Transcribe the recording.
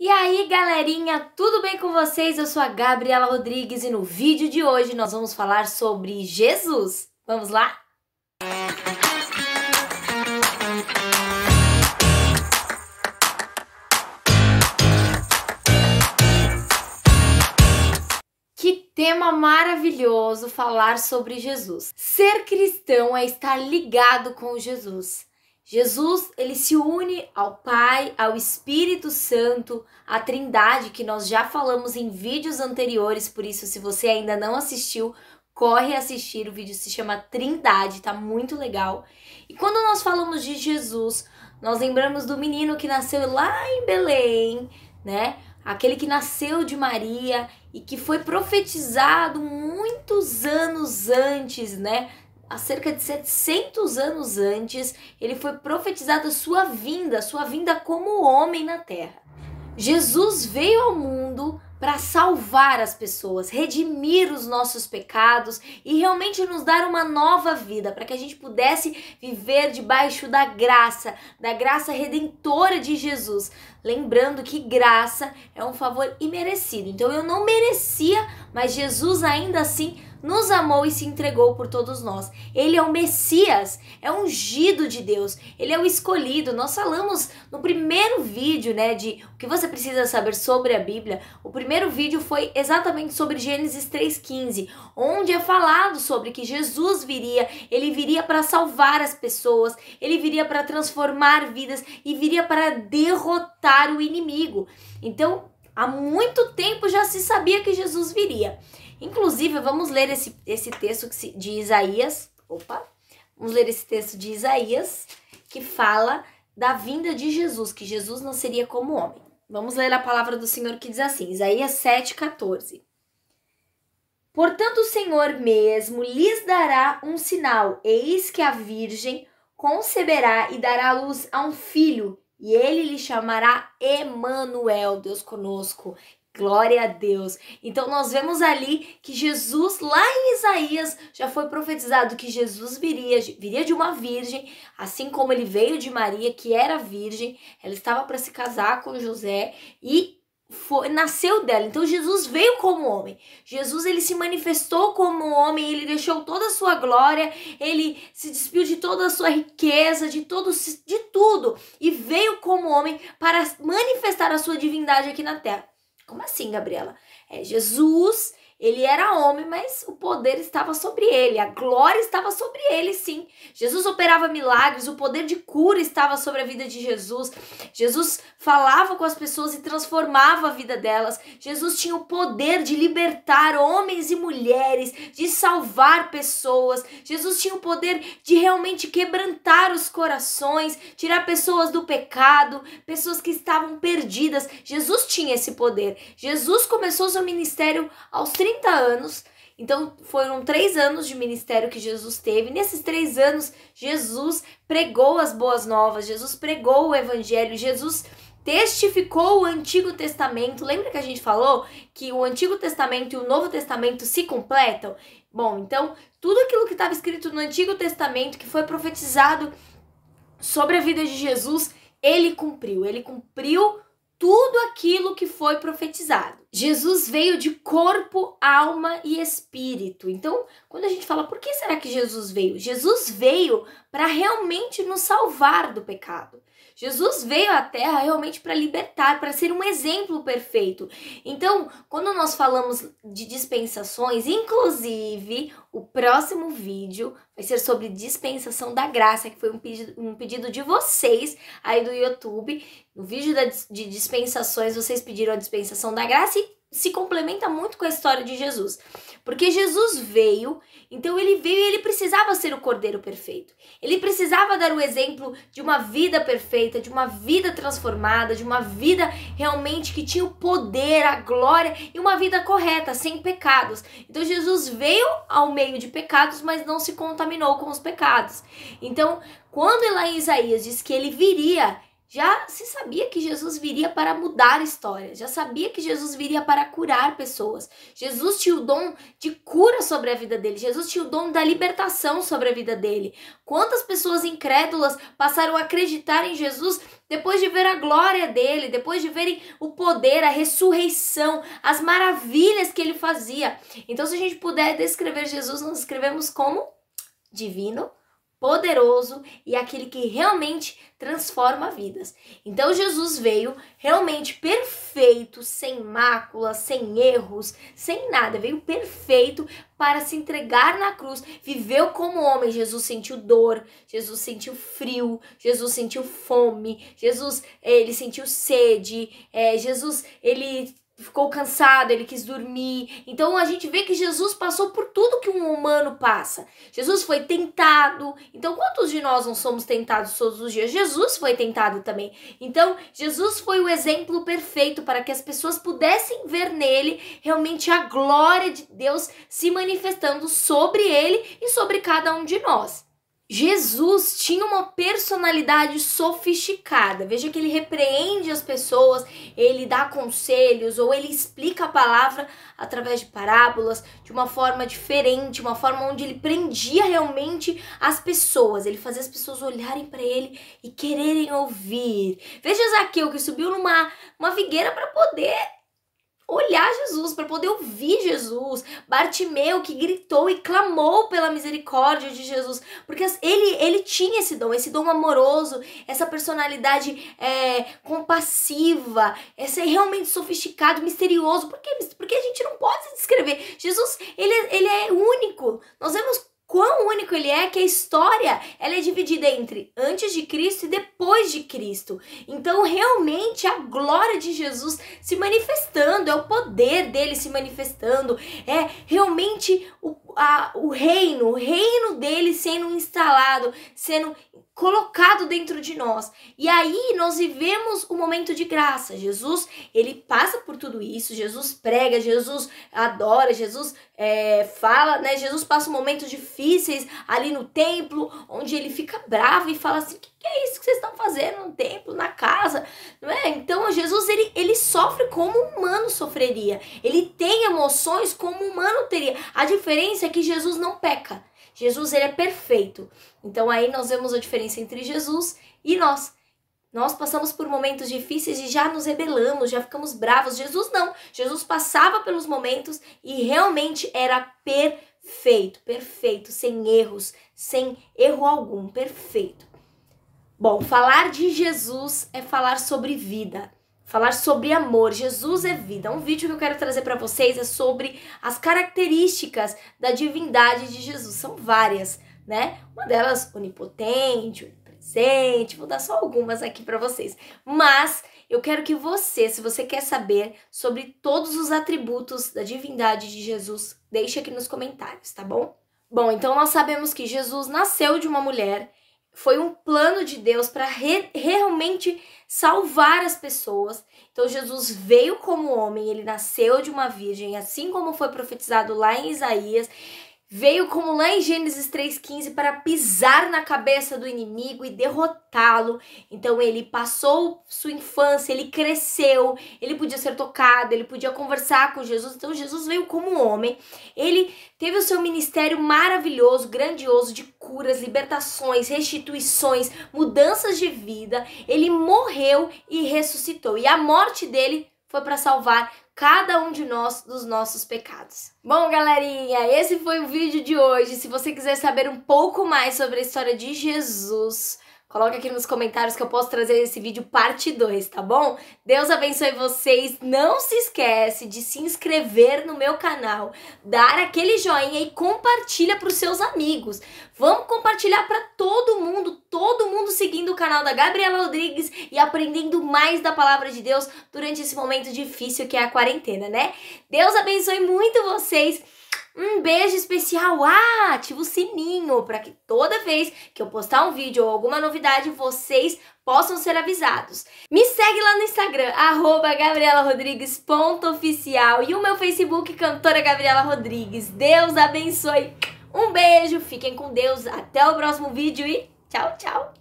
E aí, galerinha, tudo bem com vocês? Eu sou a Gabriela Rodrigues e no vídeo de hoje nós vamos falar sobre Jesus. Vamos lá? Que tema maravilhoso falar sobre Jesus. Ser cristão é estar ligado com Jesus Jesus, ele se une ao Pai, ao Espírito Santo, à Trindade que nós já falamos em vídeos anteriores, por isso se você ainda não assistiu, corre assistir, o vídeo se chama Trindade, tá muito legal. E quando nós falamos de Jesus, nós lembramos do menino que nasceu lá em Belém, né? Aquele que nasceu de Maria e que foi profetizado muitos anos antes, né? há cerca de 700 anos antes, ele foi profetizado a sua vinda, sua vinda como homem na terra. Jesus veio ao mundo para salvar as pessoas, redimir os nossos pecados e realmente nos dar uma nova vida, para que a gente pudesse viver debaixo da graça, da graça redentora de Jesus. Lembrando que graça é um favor imerecido. Então eu não merecia, mas Jesus ainda assim nos amou e se entregou por todos nós. Ele é o Messias, é ungido de Deus, ele é o escolhido. Nós falamos no primeiro vídeo, né, de o que você precisa saber sobre a Bíblia. O primeiro vídeo foi exatamente sobre Gênesis 3:15, onde é falado sobre que Jesus viria, ele viria para salvar as pessoas, ele viria para transformar vidas e viria para derrotar o inimigo. Então, há muito tempo já se sabia que Jesus viria. Inclusive, vamos ler esse, esse texto de Isaías. Opa! Vamos ler esse texto de Isaías, que fala da vinda de Jesus, que Jesus nasceria como homem. Vamos ler a palavra do Senhor que diz assim, Isaías 7,14. Portanto, o Senhor mesmo lhes dará um sinal: eis que a Virgem conceberá e dará à luz a um filho, e ele lhe chamará Emanuel, Deus conosco. Glória a Deus. Então nós vemos ali que Jesus, lá em Isaías, já foi profetizado que Jesus viria, viria de uma virgem, assim como ele veio de Maria, que era virgem, ela estava para se casar com José e foi, nasceu dela. Então Jesus veio como homem. Jesus ele se manifestou como homem, ele deixou toda a sua glória, ele se despiu de toda a sua riqueza, de todo de tudo e veio como homem para manifestar a sua divindade aqui na terra. Como assim, Gabriela? É Jesus ele era homem, mas o poder estava sobre ele, a glória estava sobre ele, sim. Jesus operava milagres, o poder de cura estava sobre a vida de Jesus. Jesus falava com as pessoas e transformava a vida delas. Jesus tinha o poder de libertar homens e mulheres, de salvar pessoas. Jesus tinha o poder de realmente quebrantar os corações, tirar pessoas do pecado, pessoas que estavam perdidas. Jesus tinha esse poder. Jesus começou seu ministério aos 30 anos. Então foram três anos de ministério que Jesus teve. Nesses três anos, Jesus pregou as boas novas, Jesus pregou o evangelho, Jesus testificou o Antigo Testamento. Lembra que a gente falou que o Antigo Testamento e o Novo Testamento se completam? Bom, então tudo aquilo que estava escrito no Antigo Testamento, que foi profetizado sobre a vida de Jesus, ele cumpriu. Ele cumpriu tudo aquilo que foi profetizado. Jesus veio de corpo, alma e espírito. Então, quando a gente fala por que será que Jesus veio? Jesus veio para realmente nos salvar do pecado. Jesus veio à Terra realmente para libertar, para ser um exemplo perfeito. Então, quando nós falamos de dispensações, inclusive o próximo vídeo vai ser sobre dispensação da graça, que foi um pedido, um pedido de vocês aí do YouTube. No vídeo da, de dispensações, vocês pediram a dispensação da graça e se complementa muito com a história de Jesus. Porque Jesus veio, então ele veio e ele precisava ser o cordeiro perfeito. Ele precisava dar o exemplo de uma vida perfeita, de uma vida transformada, de uma vida realmente que tinha o poder, a glória e uma vida correta, sem pecados. Então Jesus veio ao meio de pecados, mas não se contaminou com os pecados. Então, quando lá em Isaías diz que ele viria, já se sabia que Jesus viria para mudar histórias, já sabia que Jesus viria para curar pessoas. Jesus tinha o dom de cura sobre a vida dele, Jesus tinha o dom da libertação sobre a vida dele. Quantas pessoas incrédulas passaram a acreditar em Jesus depois de ver a glória dele, depois de verem o poder, a ressurreição, as maravilhas que ele fazia. Então, se a gente puder descrever Jesus, nós escrevemos como divino poderoso e aquele que realmente transforma vidas. Então Jesus veio realmente perfeito, sem máculas, sem erros, sem nada, veio perfeito para se entregar na cruz, viveu como homem. Jesus sentiu dor, Jesus sentiu frio, Jesus sentiu fome, Jesus eh, ele sentiu sede, é, Jesus ele ficou cansado, ele quis dormir. Então a gente vê que Jesus passou por tudo que um humano passa. Jesus foi tentado. Então quantos de nós não somos tentados todos os dias? Jesus foi tentado também. Então Jesus foi o exemplo perfeito para que as pessoas pudessem ver nele realmente a glória de Deus se manifestando sobre ele e sobre cada um de nós. Jesus tinha uma personalidade sofisticada. Veja que ele repreende as pessoas, ele dá conselhos ou ele explica a palavra através de parábolas, de uma forma diferente, uma forma onde ele prendia realmente as pessoas, ele fazia as pessoas olharem para ele e quererem ouvir. Veja Zaqueu que subiu numa uma figueira para poder olhar Jesus, para poder ouvir Jesus. Bartimeu que gritou e clamou pela misericórdia de Jesus, porque ele, ele tinha esse dom, esse dom amoroso, essa personalidade é, compassiva, esse é realmente sofisticado, misterioso. Por que? Porque a gente não pode descrever. Jesus, ele, é, ele é único. Nós vemos quão único ele é que a história ela é dividida entre antes de Cristo e depois de Cristo. Então, realmente a glória de Jesus se manifestando, é o poder dele se manifestando, é realmente o, a, o reino, o reino dele sendo instalado, sendo colocado dentro de nós. E aí nós vivemos o momento de graça. Jesus, ele passa por tudo isso, Jesus prega, Jesus adora, Jesus é, fala, né? Jesus passa momentos difíceis ali no templo, onde ele fica bravo e fala assim, o que, que é isso que vocês estão fazendo no templo, na casa? Não é? Então Jesus, ele, ele sofre como um humano sofreria. Ele tem emoções como um humano teria. A diferença é que Jesus não peca. Jesus ele é perfeito. Então aí nós vemos a diferença entre Jesus e nós. Nós passamos por momentos difíceis e já nos rebelamos, já ficamos bravos. Jesus não. Jesus passava pelos momentos e realmente era perfeito, perfeito, sem erros, sem erro algum, perfeito. Bom, falar de Jesus é falar sobre vida falar sobre amor. Jesus é vida. Um vídeo que eu quero trazer para vocês é sobre as características da divindade de Jesus. São várias, né? Uma delas onipotente, onipresente. Vou dar só algumas aqui para vocês. Mas eu quero que você, se você quer saber sobre todos os atributos da divindade de Jesus, deixe aqui nos comentários, tá bom? Bom, então nós sabemos que Jesus nasceu de uma mulher foi um plano de Deus para re realmente salvar as pessoas. Então Jesus veio como homem, ele nasceu de uma virgem, assim como foi profetizado lá em Isaías. Veio como lá em Gênesis 3:15 para pisar na cabeça do inimigo e derrotá-lo. Então ele passou sua infância, ele cresceu, ele podia ser tocado, ele podia conversar com Jesus. Então Jesus veio como homem. Ele teve o seu ministério maravilhoso, grandioso de curas, libertações, restituições, mudanças de vida, ele morreu e ressuscitou. E a morte dele foi para salvar cada um de nós dos nossos pecados. Bom, galerinha, esse foi o vídeo de hoje. Se você quiser saber um pouco mais sobre a história de Jesus, Coloque aqui nos comentários que eu posso trazer esse vídeo parte 2, tá bom? Deus abençoe vocês. Não se esquece de se inscrever no meu canal, dar aquele joinha e compartilha para os seus amigos. Vamos compartilhar para todo mundo, todo mundo seguindo o canal da Gabriela Rodrigues e aprendendo mais da palavra de Deus durante esse momento difícil que é a quarentena, né? Deus abençoe muito vocês um beijo especial. Ah, ativa o sininho para que toda vez que eu postar um vídeo ou alguma novidade, vocês possam ser avisados. Me segue lá no Instagram, arroba gabrielarodrigues.oficial e o meu Facebook, cantora Gabriela Rodrigues. Deus abençoe. Um beijo, fiquem com Deus, até o próximo vídeo e tchau, tchau.